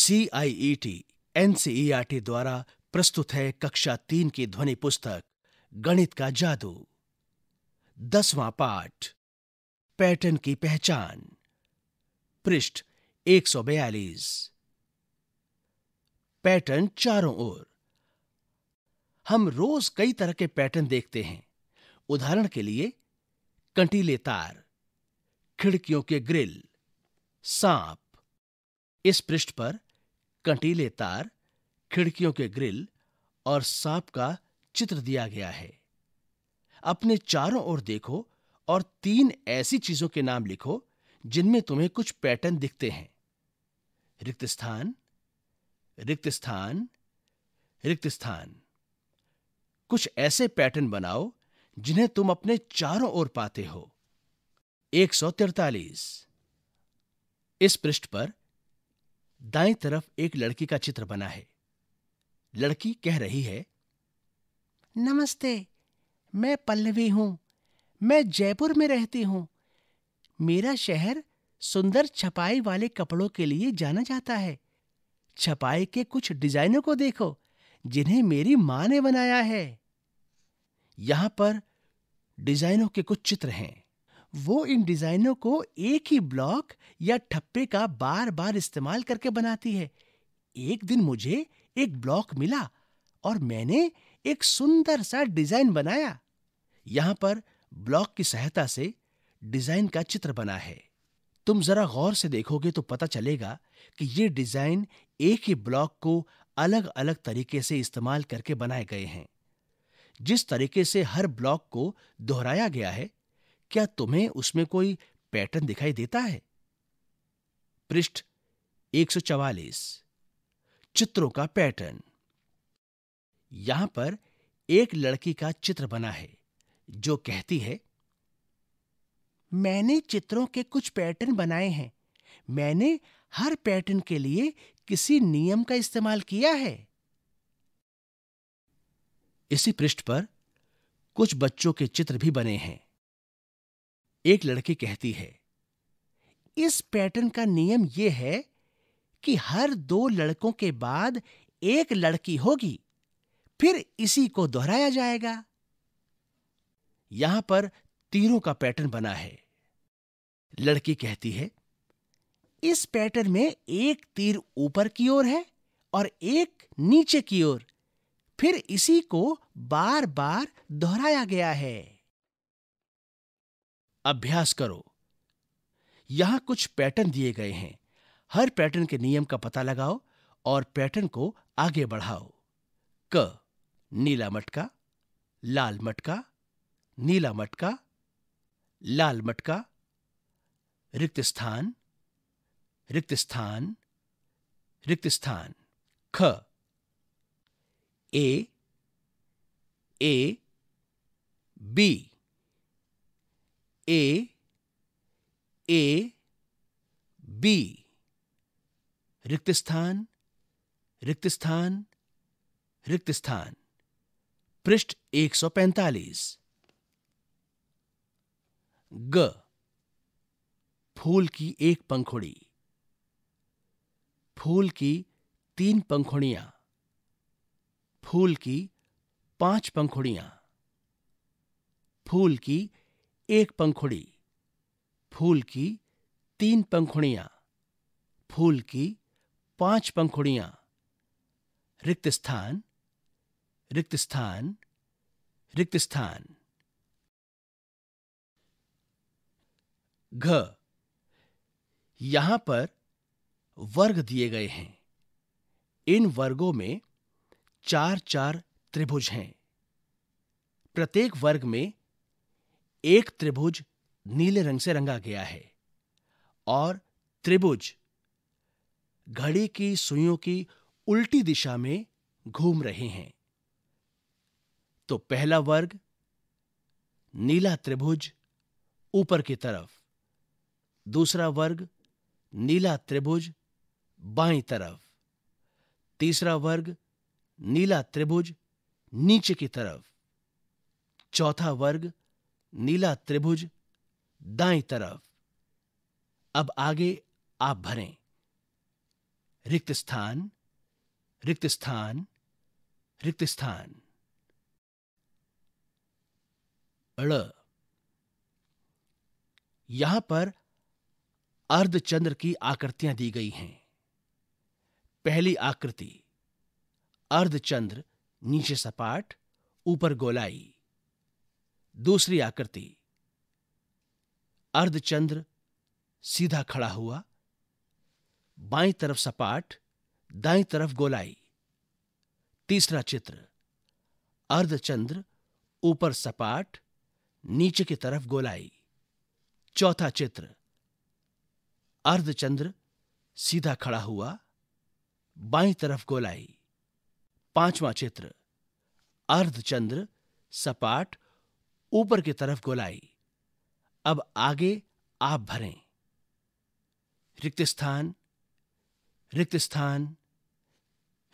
सी आई E T NCERT द्वारा प्रस्तुत है कक्षा तीन की ध्वनि पुस्तक गणित का जादू दसवां पाठ पैटर्न की पहचान पृष्ठ एक सौ बयालीस पैटर्न चारों ओर हम रोज कई तरह के पैटर्न देखते हैं उदाहरण के लिए कंटीले तार खिड़कियों के ग्रिल सांप इस पृष्ठ पर कंटीले तार खिड़कियों के ग्रिल और सांप का चित्र दिया गया है अपने चारों ओर देखो और तीन ऐसी चीजों के नाम लिखो जिनमें तुम्हें कुछ पैटर्न दिखते हैं रिक्त स्थान रिक्त स्थान रिक्त स्थान कुछ ऐसे पैटर्न बनाओ जिन्हें तुम अपने चारों ओर पाते हो एक इस पृष्ठ पर दाएं तरफ एक लड़की का चित्र बना है लड़की कह रही है नमस्ते मैं पल्लवी हूं मैं जयपुर में रहती हूं मेरा शहर सुंदर छपाई वाले कपड़ों के लिए जाना जाता है छपाई के कुछ डिजाइनों को देखो जिन्हें मेरी मां ने बनाया है यहां पर डिजाइनों के कुछ चित्र हैं वो इन डिज़ाइनों को एक ही ब्लॉक या ठप्पे का बार बार इस्तेमाल करके बनाती है एक दिन मुझे एक ब्लॉक मिला और मैंने एक सुंदर सा डिज़ाइन बनाया यहां पर ब्लॉक की सहायता से डिज़ाइन का चित्र बना है तुम जरा गौर से देखोगे तो पता चलेगा कि ये डिज़ाइन एक ही ब्लॉक को अलग अलग तरीके से इस्तेमाल करके बनाए गए हैं जिस तरीके से हर ब्लॉक को दोहराया गया है क्या तुम्हें उसमें कोई पैटर्न दिखाई देता है पृष्ठ 144 चित्रों का पैटर्न यहां पर एक लड़की का चित्र बना है जो कहती है मैंने चित्रों के कुछ पैटर्न बनाए हैं मैंने हर पैटर्न के लिए किसी नियम का इस्तेमाल किया है इसी पृष्ठ पर कुछ बच्चों के चित्र भी बने हैं एक लड़की कहती है इस पैटर्न का नियम यह है कि हर दो लड़कों के बाद एक लड़की होगी फिर इसी को दोहराया जाएगा यहां पर तीरों का पैटर्न बना है लड़की कहती है इस पैटर्न में एक तीर ऊपर की ओर है और एक नीचे की ओर फिर इसी को बार बार दोहराया गया है अभ्यास करो यहां कुछ पैटर्न दिए गए हैं हर पैटर्न के नियम का पता लगाओ और पैटर्न को आगे बढ़ाओ क नीला मटका लाल मटका नीला मटका लाल मटका रिक्त स्थान रिक्त स्थान रिक्त स्थान ख A A B A A B रिक्त स्थान रिक्त स्थान रिक्त स्थान पृष्ठ 145 ग फूल की एक पंखुड़ी फूल की तीन पंखुड़ियां फूल की पांच पंखुड़ियां फूल की एक पंखुड़ी फूल की तीन पंखुड़ियां फूल की पांच पंखुड़ियां रिक्त स्थान रिक्त स्थान रिक्त स्थान घ यहां पर वर्ग दिए गए हैं इन वर्गों में चार चार त्रिभुज हैं प्रत्येक वर्ग में एक त्रिभुज नीले रंग से रंगा गया है और त्रिभुज घड़ी की सुइयों की उल्टी दिशा में घूम रहे हैं तो पहला वर्ग नीला त्रिभुज ऊपर की तरफ दूसरा वर्ग नीला त्रिभुज बाई तरफ तीसरा वर्ग नीला त्रिभुज नीचे की तरफ चौथा वर्ग नीला त्रिभुज दाई तरफ अब आगे आप भरें रिक्त स्थान रिक्त स्थान रिक्त स्थान अड़ यहां पर अर्धचंद्र की आकृतियां दी गई हैं पहली आकृति अर्धचंद्र नीचे सपाट ऊपर गोलाई दूसरी आकृति अर्धचंद्र सीधा खड़ा हुआ बाई तरफ सपाट दाई तरफ गोलाई तीसरा चित्र अर्धचंद्र ऊपर सपाट नीचे की तरफ गोलाई चौथा चित्र अर्धचंद्र सीधा खड़ा हुआ बाई तरफ गोलाई पांचवा चित्र अर्धचंद्र सपाट ऊपर की तरफ गोलाई अब आगे आप भरें रिक्त स्थान रिक्त स्थान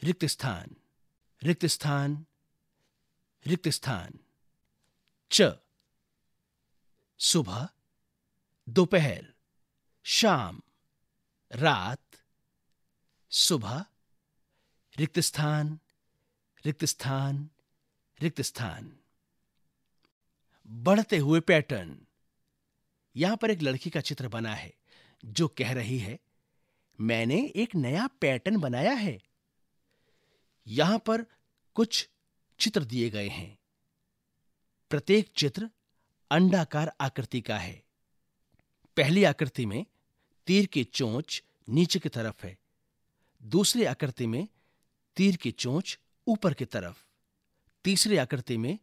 रिक्त स्थान रिक्त स्थान रिक्त स्थान च सुबह दोपहर शाम रात सुबह रिक्त स्थान रिक्त स्थान रिक्त स्थान बढ़ते हुए पैटर्न यहां पर एक लड़की का चित्र बना है जो कह रही है मैंने एक नया पैटर्न बनाया है यहां पर कुछ चित्र दिए गए हैं प्रत्येक चित्र अंडाकार आकृति का है पहली आकृति में तीर की चोंच नीचे की तरफ है दूसरी आकृति में तीर की चोंच ऊपर की तरफ तीसरी आकृति में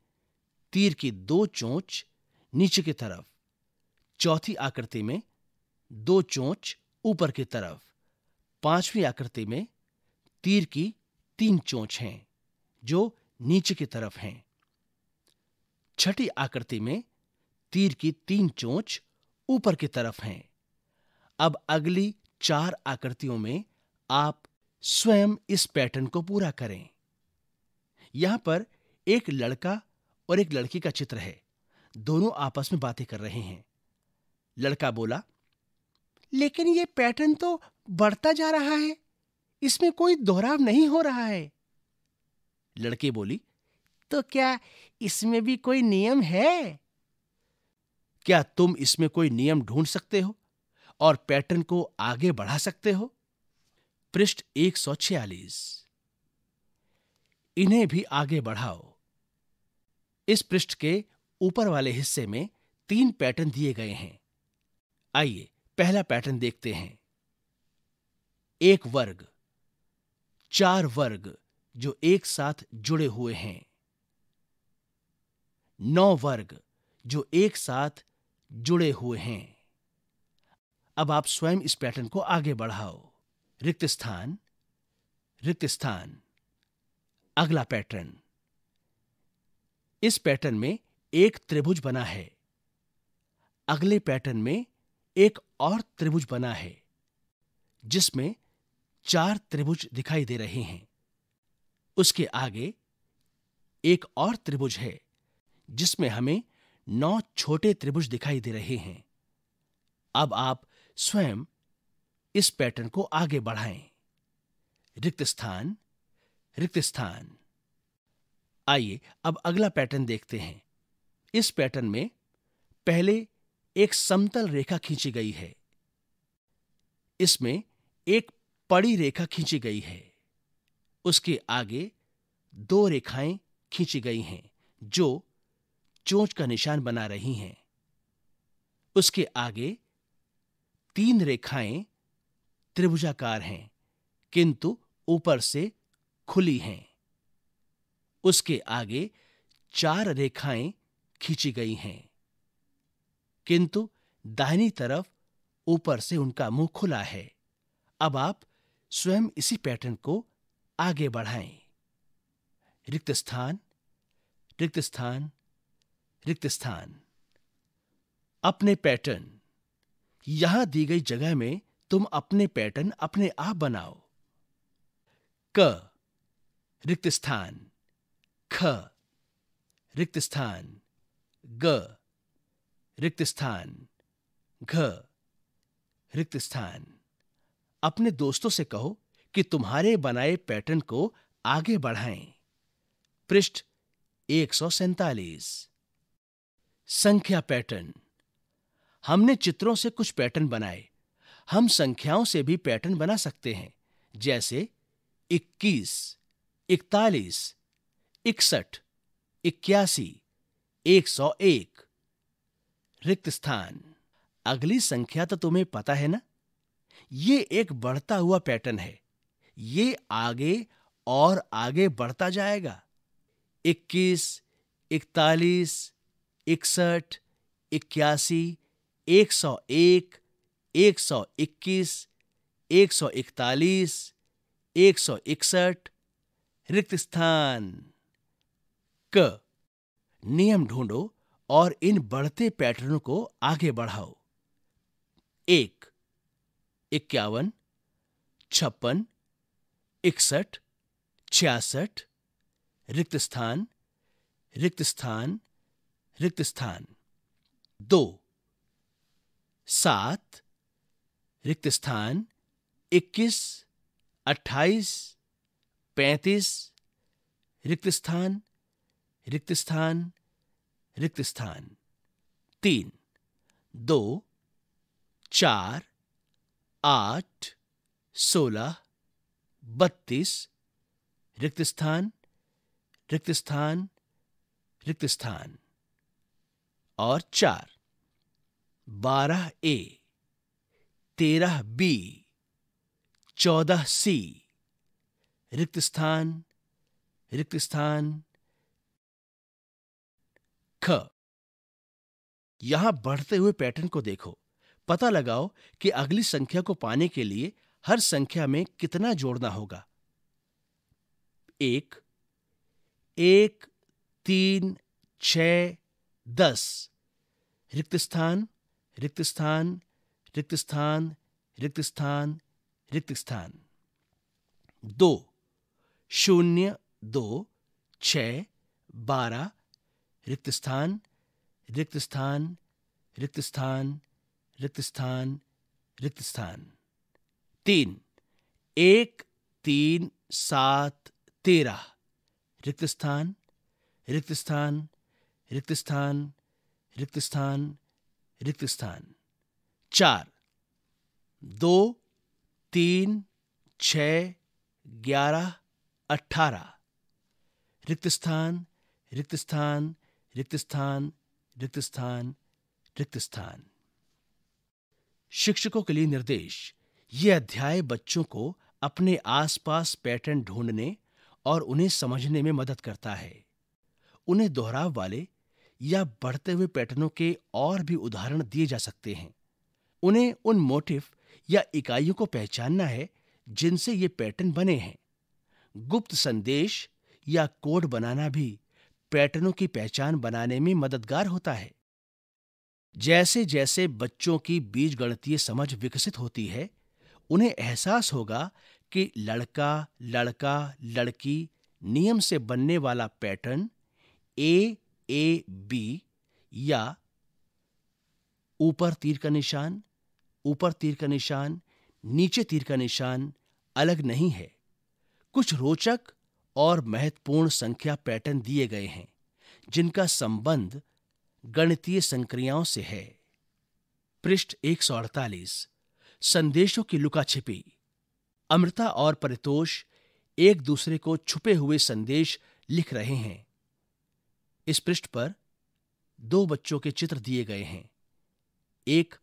तीर की दो चोंच नीचे की तरफ चौथी आकृति में दो चोंच ऊपर की तरफ पांचवी आकृति में तीर की तीन चोंच हैं जो नीचे की तरफ हैं छठी आकृति में तीर की तीन चोंच ऊपर की तरफ हैं अब अगली चार आकृतियों में आप स्वयं इस पैटर्न को पूरा करें यहां पर एक लड़का और एक लड़की का चित्र है दोनों आपस में बातें कर रहे हैं लड़का बोला लेकिन ये पैटर्न तो बढ़ता जा रहा है इसमें कोई दोहराव नहीं हो रहा है लड़की बोली तो क्या इसमें भी कोई नियम है क्या तुम इसमें कोई नियम ढूंढ सकते हो और पैटर्न को आगे बढ़ा सकते हो पृष्ठ एक इन्हें भी आगे बढ़ाओ इस पृष्ठ के ऊपर वाले हिस्से में तीन पैटर्न दिए गए हैं आइए पहला पैटर्न देखते हैं एक वर्ग चार वर्ग जो एक साथ जुड़े हुए हैं नौ वर्ग जो एक साथ जुड़े हुए हैं अब आप स्वयं इस पैटर्न को आगे बढ़ाओ रिक्त स्थान रिक्त स्थान अगला पैटर्न इस पैटर्न में एक त्रिभुज बना है अगले पैटर्न में एक और त्रिभुज बना है जिसमें चार त्रिभुज दिखाई दे रहे हैं उसके आगे एक और त्रिभुज है जिसमें हमें नौ छोटे त्रिभुज दिखाई दे रहे हैं अब आप स्वयं इस पैटर्न को आगे बढ़ाएं रिक्त स्थान रिक्त स्थान आइए अब अगला पैटर्न देखते हैं इस पैटर्न में पहले एक समतल रेखा खींची गई है इसमें एक पड़ी रेखा खींची गई है उसके आगे दो रेखाएं खींची गई हैं जो चोंच का निशान बना रही हैं उसके आगे तीन रेखाएं त्रिभुजाकार हैं किंतु ऊपर से खुली हैं उसके आगे चार रेखाएं खींची गई हैं किंतु दाहिनी तरफ ऊपर से उनका मुंह खुला है अब आप स्वयं इसी पैटर्न को आगे बढ़ाएं रिक्त स्थान रिक्त स्थान रिक्त स्थान अपने पैटर्न यहां दी गई जगह में तुम अपने पैटर्न अपने आप बनाओ क रिक्त स्थान ख रिक्त स्थान ग रिक्त स्थान घ रिक्त स्थान अपने दोस्तों से कहो कि तुम्हारे बनाए पैटर्न को आगे बढ़ाएं पृष्ठ एक संख्या पैटर्न हमने चित्रों से कुछ पैटर्न बनाए हम संख्याओं से भी पैटर्न बना सकते हैं जैसे 21, 41, इकसठ इक्यासी एक सौ एक रिक्त स्थान अगली संख्या तो तुम्हें पता है ना ये एक बढ़ता हुआ पैटर्न है ये आगे और आगे बढ़ता जाएगा इक्कीस इकतालीस इकसठ इक्यासी एक सौ एक एक सौ इक्कीस एक सौ इकतालीस एक सौ इकसठ रिक्त स्थान क नियम ढूंढो और इन बढ़ते पैटर्नों को आगे बढ़ाओ एक इक्यावन छप्पन इकसठ छियासठ रिक्त स्थान रिक्त स्थान रिक्त स्थान दो सात रिक्त स्थान इक्कीस अट्ठाईस पैंतीस रिक्त स्थान रिक्त स्थान रिक्त स्थान तीन दो चार आठ सोलह बत्तीस रिक्त स्थान रिक्त स्थान रिक्त स्थान और चार बारह ए तेरह बी चौदह सी रिक्त स्थान रिक्त स्थान ख यहां बढ़ते हुए पैटर्न को देखो पता लगाओ कि अगली संख्या को पाने के लिए हर संख्या में कितना जोड़ना होगा एक एक तीन छ दस रिक्त स्थान रिक्त स्थान रिक्त स्थान रिक्त स्थान रिक्त स्थान दो शून्य दो छ बारह रिक्त स्थान रिक्त स्थान रिक्त स्थान रिक्त स्थान रिक्त स्थान तीन एक तीन सात तेरह रिक्त स्थान रिक्त स्थान रिक्त स्थान रिक्त स्थान रिक्त स्थान चार दो तीन छ ग्यारह अठारह रिक्त स्थान रिक्त स्थान रिक्त स्थान रिक्त स्थान रिक्त स्थान शिक्षकों के लिए निर्देश ये अध्याय बच्चों को अपने आसपास पैटर्न ढूंढने और उन्हें समझने में मदद करता है उन्हें दोहराव वाले या बढ़ते हुए पैटर्नों के और भी उदाहरण दिए जा सकते हैं उन्हें उन मोटिव या इकाइयों को पहचानना है जिनसे ये पैटर्न बने हैं गुप्त संदेश या कोड बनाना भी पैटर्नों की पहचान बनाने में मददगार होता है जैसे जैसे बच्चों की बीज गणतीय समझ विकसित होती है उन्हें एहसास होगा कि लड़का लड़का लड़की नियम से बनने वाला पैटर्न ए ए बी या ऊपर तीर का निशान ऊपर तीर का निशान नीचे तीर का निशान अलग नहीं है कुछ रोचक और महत्वपूर्ण संख्या पैटर्न दिए गए हैं जिनका संबंध गणितीय संक्रियाओं से है पृष्ठ एक संदेशों की लुका छिपी अमृता और परितोष एक दूसरे को छुपे हुए संदेश लिख रहे हैं इस पृष्ठ पर दो बच्चों के चित्र दिए गए हैं एक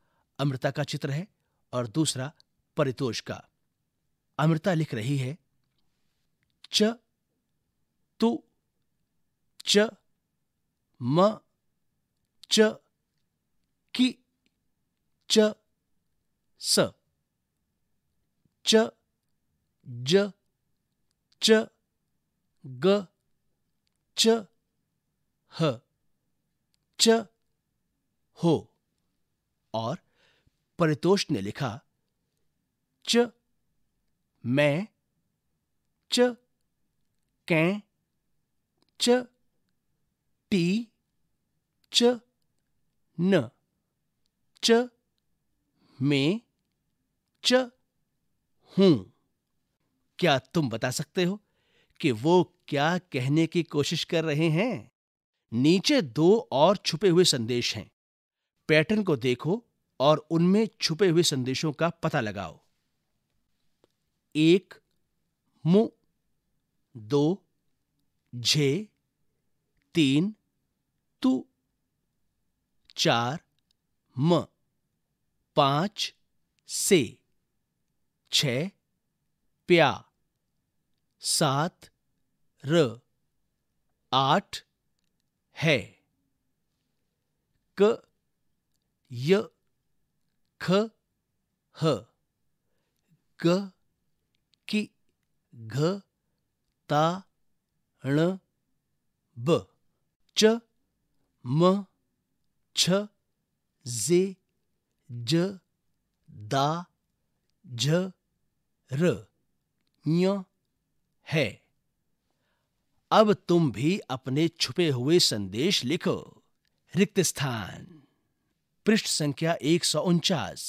अमृता का चित्र है और दूसरा परितोष का अमृता लिख रही है च तु च म च कि च स च ज च ग च ह च हो और परितोष ने लिखा च मैं च कै च टी च न च मे च हूं क्या तुम बता सकते हो कि वो क्या कहने की कोशिश कर रहे हैं नीचे दो और छुपे हुए संदेश हैं पैटर्न को देखो और उनमें छुपे हुए संदेशों का पता लगाओ एक मु दो झे तीन तू चार म पांच से छ प्या सात र आठ है क य ख ह ग की घ ता ण ब च म छ जे ज दा झ र है अब तुम भी अपने छुपे हुए संदेश लिखो रिक्त स्थान पृष्ठ संख्या एक सौ उनचास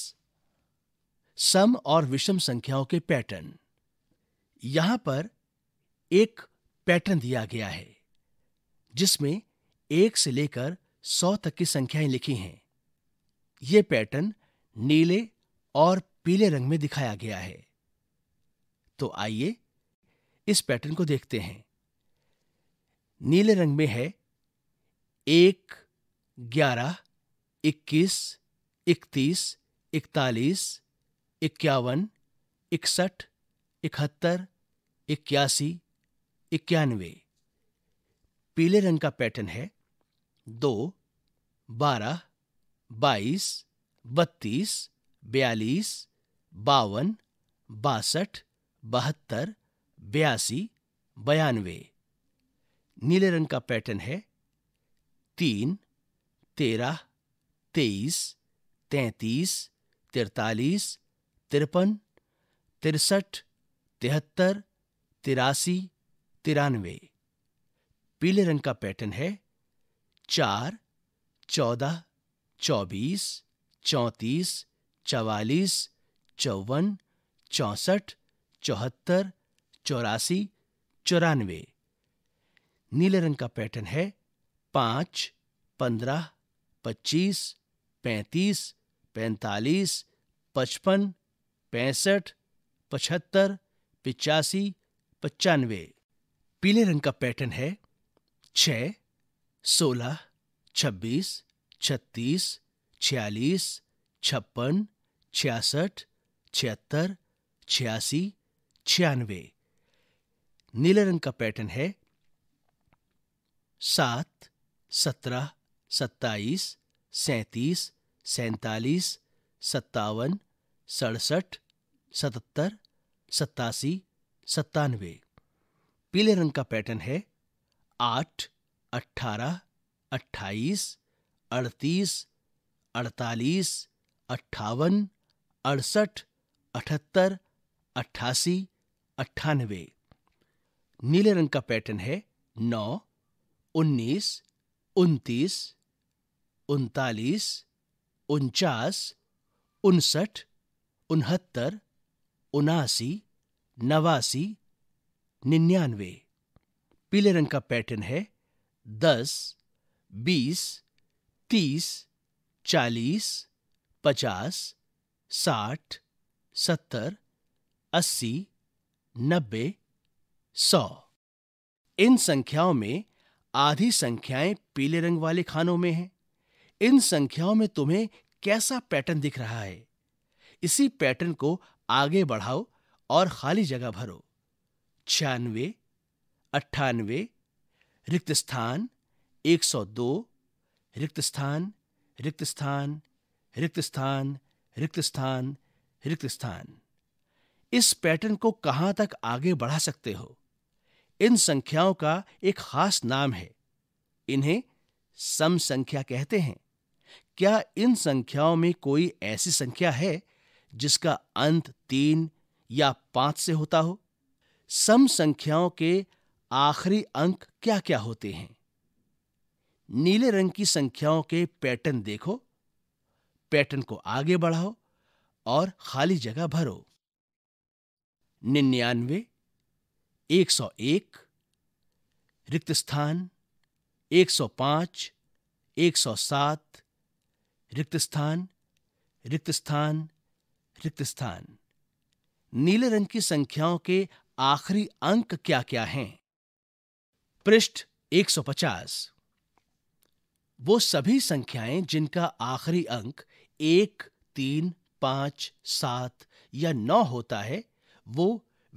सम और विषम संख्याओं के पैटर्न यहां पर एक पैटर्न दिया गया है जिसमें एक से लेकर सौ तक की संख्याएं लिखी हैं ये पैटर्न नीले और पीले रंग में दिखाया गया है तो आइए इस पैटर्न को देखते हैं नीले रंग में है एक ग्यारह इक्कीस इकतीस इकतालीस इक्यावन इकसठ इकहत्तर इक्यासी इक्यानवे पीले रंग का पैटर्न है दो बारह बाईस बत्तीस बयालीस बावन बासठ बहत्तर बयासी बयानवे नीले रंग का पैटर्न है तीन तेरह तेईस तैंतीस तिरतालीस तिरपन तिरसठ तिहत्तर तिरासी तिरानवे पीले रंग का पैटर्न है चार चौदह चौबीस चौंतीस चवालीस चौवन चौसठ चौहत्तर चौरासी चौरानवे नीले रंग का पैटर्न है पाँच पंद्रह पच्चीस पैंतीस पैंतालीस पचपन पैंसठ पचहत्तर पिचासी पचानवे पीले रंग का पैटर्न है छ सोलह छब्बीस छत्तीस छियालीस छप्पन छियासठ छिहत्तर छियासी छियानवे नीले रंग का पैटर्न है सात सत्रह सत्ताईस सैंतीस सैतालीस सत्तावन सड़सठ सतहत्तर सत्तासी सत्तानवे पीले रंग का पैटर्न है आठ अट्ठारह अट्ठाईस अड़तीस अड़तालीस अट्ठावन अड़सठ अठहत्तर अट्ठासी अट्ठानवे नीले रंग का पैटर्न है नौ उन्नीस उनतीस उनतालीस उनचास उनसठ उनहत्तर उनासी नवासी निन्यानवे पीले रंग का पैटर्न है दस बीस तीस चालीस पचास साठ सत्तर अस्सी नब्बे सौ इन संख्याओं में आधी संख्याएं पीले रंग वाले खानों में हैं इन संख्याओं में तुम्हें कैसा पैटर्न दिख रहा है इसी पैटर्न को आगे बढ़ाओ और खाली जगह भरो छियानवे अट्ठानवे रिक्त स्थान एक सौ दो रिक्त स्थान रिक्त स्थान रिक्त स्थान रिक्त स्थान रिक्त स्थान इस पैटर्न को कहां तक आगे बढ़ा सकते हो इन संख्याओं का एक खास नाम है इन्हें सम संख्या कहते हैं क्या इन संख्याओं में कोई ऐसी संख्या है जिसका अंत तीन या पांच से होता हो सम संख्याओं के आखिरी अंक क्या क्या होते हैं नीले रंग की संख्याओं के पैटर्न देखो पैटर्न को आगे बढ़ाओ और खाली जगह भरो निन्यानवे एक सौ एक रिक्त स्थान एक सौ पांच एक सौ सात रिक्त स्थान रिक्त स्थान रिक्त स्थान नीले रंग की संख्याओं के आखिरी अंक क्या क्या हैं पृष्ठ 150 वो सभी संख्याएं जिनका आखिरी अंक एक तीन पांच सात या नौ होता है वो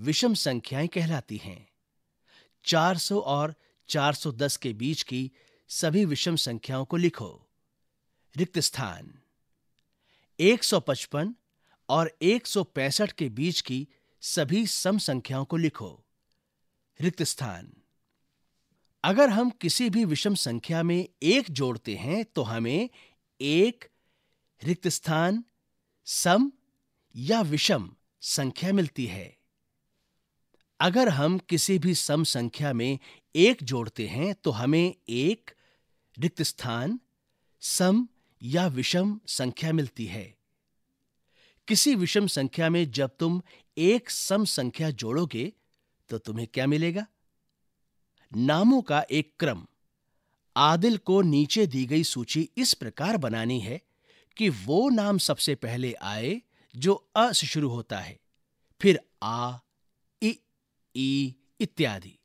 विषम संख्याएं कहलाती हैं 400 और 410 के बीच की सभी विषम संख्याओं को लिखो रिक्त स्थान 155 और 165 के बीच की सभी सम संख्याओं को लिखो रिक्त स्थान अगर हम किसी भी विषम संख्या में एक जोड़ते हैं तो हमें एक रिक्त स्थान सम या विषम संख्या मिलती है अगर हम किसी भी सम संख्या में एक जोड़ते हैं तो हमें एक रिक्त स्थान सम या विषम संख्या मिलती है किसी विषम संख्या में जब तुम एक सम संख्या जोड़ोगे तो तुम्हें क्या मिलेगा नामों का एक क्रम आदिल को नीचे दी गई सूची इस प्रकार बनानी है कि वो नाम सबसे पहले आए जो अ से शुरू होता है फिर आ इ इ इत्यादि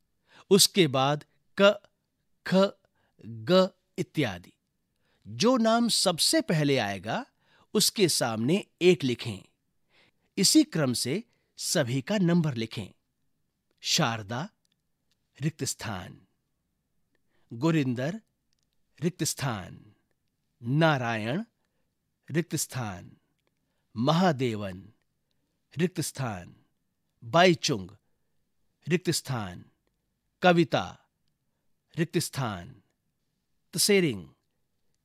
उसके बाद क ख ग इत्यादि जो नाम सबसे पहले आएगा उसके सामने एक लिखें इसी क्रम से सभी का नंबर लिखें शारदा रिक्त स्थान गुरिंदर रिक्त स्थान नारायण रिक्त स्थान महादेवन रिक्त स्थान बाईचुंग रिक्त स्थान कविता रिक्त स्थान तसेरिंग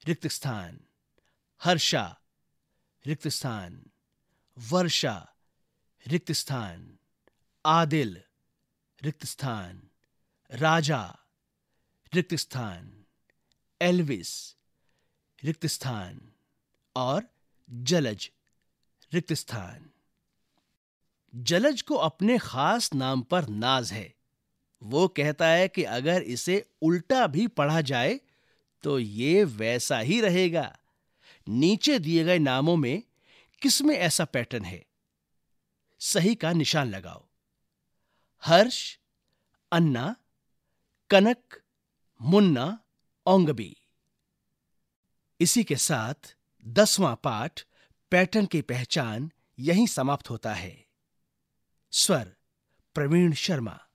रिक्त स्थान हर्षा रिक्त स्थान वर्षा रिक्त स्थान आदिल रिक्त स्थान राजा रिक्त स्थान एल्विस रिक्त स्थान और जलज रिक्त स्थान जलज को अपने खास नाम पर नाज है वो कहता है कि अगर इसे उल्टा भी पढ़ा जाए तो ये वैसा ही रहेगा नीचे दिए गए नामों में किसमें ऐसा पैटर्न है सही का निशान लगाओ हर्ष अन्ना कनक मुन्ना ओंगबी इसी के साथ दसवां पाठ पैटर्न की पहचान यहीं समाप्त होता है स्वर प्रवीण शर्मा